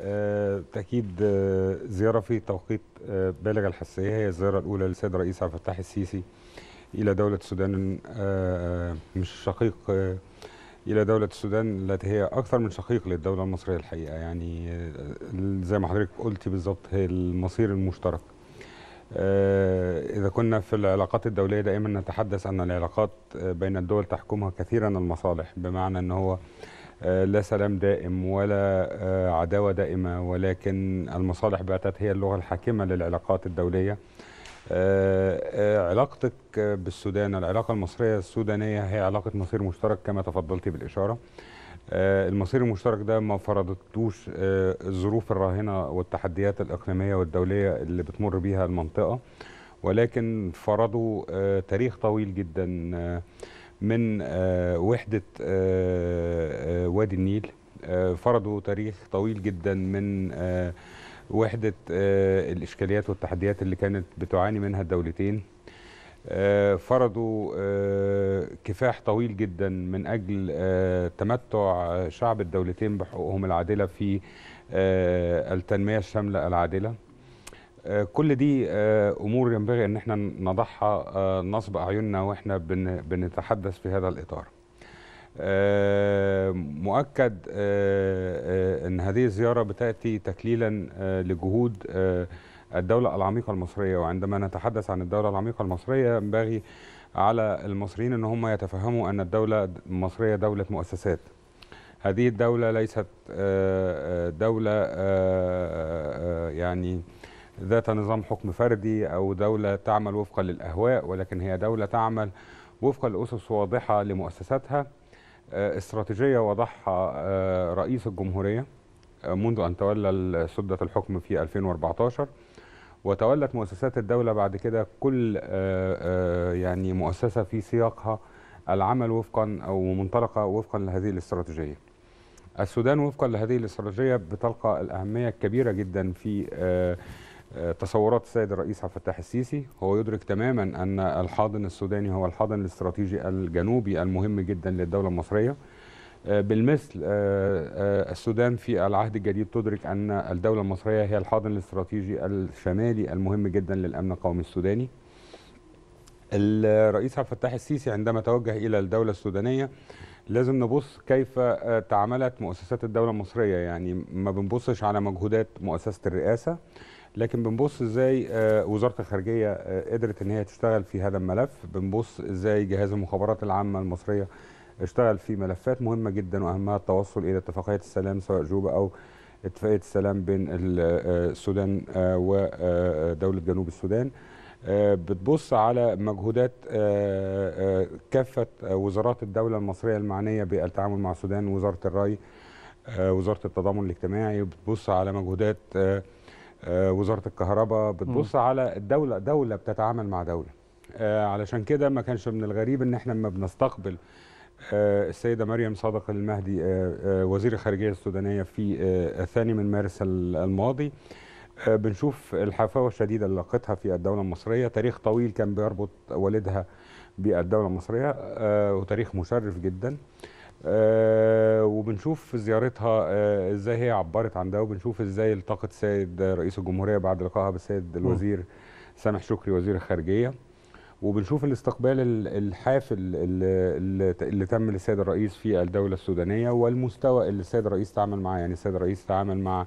آه، تأكيد آه، زيارة في توقيت آه، بالغ الحساسية هي الزيارة الأولى للسيد الرئيس عبد الفتاح السيسي إلى دولة السودان مش شقيق إلى دولة السودان التي هي أكثر من شقيق للدولة المصرية الحقيقة يعني زي ما حضرتك قلتي بالظبط هي المصير المشترك إذا كنا في العلاقات الدولية دائما نتحدث أن العلاقات بين الدول تحكمها كثيرا المصالح بمعنى أن هو آه، لا سلام دائم ولا آه، عداوة دائمة ولكن المصالح باتت هي اللغة الحاكمة للعلاقات الدولية آه، علاقتك بالسودان العلاقة المصرية السودانية هي علاقة مصير مشترك كما تفضلتي بالإشارة المصير المشترك ده ما فرضتوش الظروف الراهنة والتحديات الإقليمية والدولية اللي بتمر بيها المنطقة ولكن فرضوا تاريخ طويل جدا من وحدة وادي النيل آه، فرضوا تاريخ طويل جدا من آه، وحدة آه، الإشكاليات والتحديات اللي كانت بتعاني منها الدولتين فرضوا كفاح طويل جدا من أجل تمتع شعب الدولتين بحقوقهم العادلة في التنمية الشاملة العادلة كل دي أمور ينبغي أن احنا نضعها نصب أعيننا وإحنا بنتحدث في هذا الإطار آه، مؤكد آه، آه، ان هذه الزياره بتاتي تكليلا لجهود الدوله العميقه المصريه وعندما نتحدث عن الدوله العميقه المصريه ينبغي على المصريين ان هم يتفهموا ان الدوله المصريه دوله مؤسسات هذه الدوله ليست دوله يعني ذات نظام حكم فردي او دوله تعمل وفقا للاهواء ولكن هي دوله تعمل وفقا لاسس واضحه لمؤسساتها آه، استراتيجيه وضعها آه، رئيس الجمهوريه آه، منذ ان تولى سده الحكم في 2014 وتولت مؤسسات الدوله بعد كده كل يعني مؤسسه في سياقها العمل وفقا او منطلقه وفقا لهذه الاستراتيجيه. السودان وفقا لهذه الاستراتيجيه بتلقى الاهميه الكبيره جدا في آه، تصورات السيد الرئيس عبد الفتاح السيسي هو يدرك تماما ان الحاضن السوداني هو الحاضن الاستراتيجي الجنوبي المهم جدا للدوله المصريه آه، بالمثل آه، السودان في العهد الجديد تدرك ان الدوله المصريه هي الحاضن الاستراتيجي الشمالي المهم جدا للامن القومي السوداني الرئيس عبد الفتاح السيسي عندما توجه الى الدوله السودانيه لازم نبص كيف تعاملت مؤسسات الدوله المصريه يعني ما بنبصش على مجهودات مؤسسه الرئاسه لكن بنبص ازاي آه، وزاره الخارجيه آه، قدرت ان هي تشتغل في هذا الملف بنبص ازاي جهاز المخابرات العامه المصريه اشتغل في ملفات مهمه جدا واهمها التوصل الى اتفاقيه السلام سواء جوبا او اتفاقيه السلام بين آه، السودان ودوله جنوب السودان بتبص على مجهودات كافه وزارات الدوله المصريه المعنيه بالتعامل مع السودان وزاره الري وزاره التضامن الاجتماعي وبتبص على مجهودات آه، وزاره الكهرباء بتبص م. على الدوله دوله بتتعامل مع دوله آه، علشان كده ما كانش من الغريب ان احنا لما بنستقبل آه، السيده مريم صادق المهدي وزير الخارجيه السودانيه في الثاني من مارس الماضي بنشوف الحفاوه الشديده اللي لاقتها في الدوله المصريه تاريخ طويل كان بيربط والدها بالدوله المصريه وتاريخ مشرف جدا آه، وبنشوف في زيارتها آه، ازاي هي عبرت عن ده وبنشوف ازاي التقت السيد رئيس الجمهوريه بعد لقائها بالسيد الوزير سامح شكري وزير الخارجيه وبنشوف الاستقبال الحافل اللي, اللي تم للسيد الرئيس في الدوله السودانيه والمستوى اللي السيد الرئيس تعامل معاه يعني السيد الرئيس تعامل مع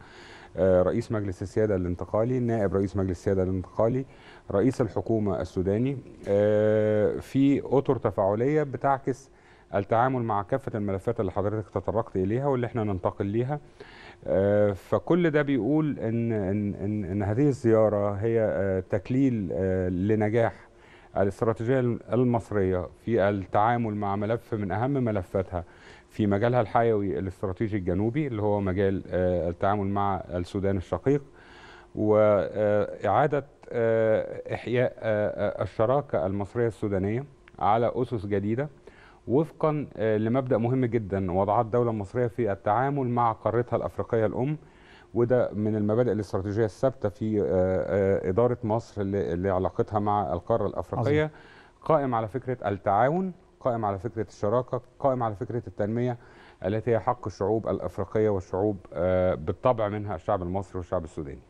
آه، رئيس مجلس السيادة الانتقالي نائب رئيس مجلس السيادة الانتقالي رئيس الحكومة السوداني في أطر تفاعلية بتعكس التعامل مع كافه الملفات اللي حضرتك تطرقت اليها واللي احنا ننتقل ليها آه، فكل ده بيقول ان ان ان, إن هذه الزياره هي آه، تكليل آه، لنجاح الاستراتيجيه المصريه في التعامل مع ملف من اهم ملفاتها في مجالها الحيوي الاستراتيجي الجنوبي اللي هو مجال التعامل مع السودان الشقيق واعاده احياء الشراكه المصريه السودانيه على اسس جديده وفقا آه، لمبدا مهم جدا وضعها الدوله المصريه في التعامل مع قارتها الافريقيه الام وده من المبادئ الاستراتيجيه الثابته في آه، آه، اداره مصر لعلاقتها مع القاره الافريقيه عزيز. قائم على فكره التعاون قائم على فكره الشراكه قائم على فكره التنميه التي هي حق الشعوب الافريقيه والشعوب بالطبع منها الشعب المصري والشعب السوداني